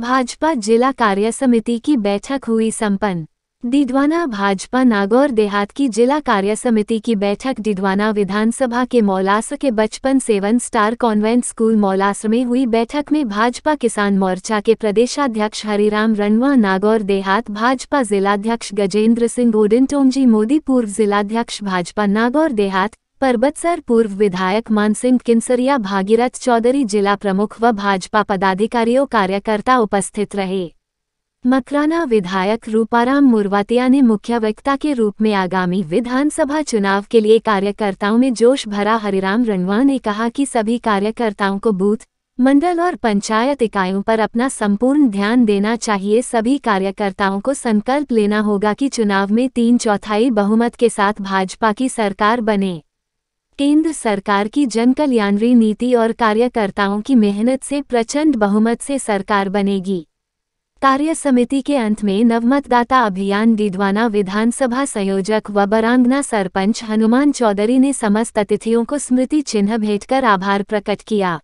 भाजपा जिला कार्य समिति की बैठक हुई संपन्न दिदवाना भाजपा नागौर देहात की जिला कार्य समिति की बैठक दिदवाना विधानसभा के मौलास के बचपन seven star convent school Maulas में हुई बैठक में भाजपा किसान मोर्चा के प्रदेशाध्यक्ष हरिराम रनवा नागौर देहात भाजपा जिलाध्यक्ष गजेंद्र सिंह ओडिन टोमजी मोदी पूर्व जिलाध्यक्ष भाजपा नागौर देहात परबतसर पूर्व विधायक मानसिंह किंसरिया भागीरथ चौधरी जिला प्रमुख व भाजपा पदाधिकारियों कार्यकर्ता उपस्थित रहे मकराना विधायक रूपाराम मुरवातिया ने मुख्य वक्ता के रूप में आगामी विधानसभा चुनाव के लिए कार्यकर्ताओं में जोश भरा हरिराम रणवा ने कहा कि सभी कार्यकर्ताओं को बूथ मंडल और पंचायत इकाइयों पर अपना संपूर्ण ध्यान देना चाहिए सभी कार्यकर्ताओं को संकल्प लेना होगा कि चुनाव में तीन चौथाई बहुमत के साथ भाजपा की सरकार बने केंद्र सरकार की जन कल्याणवी नीति और कार्यकर्ताओं की मेहनत से प्रचंड बहुमत से सरकार बनेगी कार्य समिति के अंत में नवमतदाता अभियान डीडवाना विधानसभा संयोजक व बरांगना सरपंच हनुमान चौधरी ने समस्त अतिथियों को स्मृति चिन्ह भेंट कर आभार प्रकट किया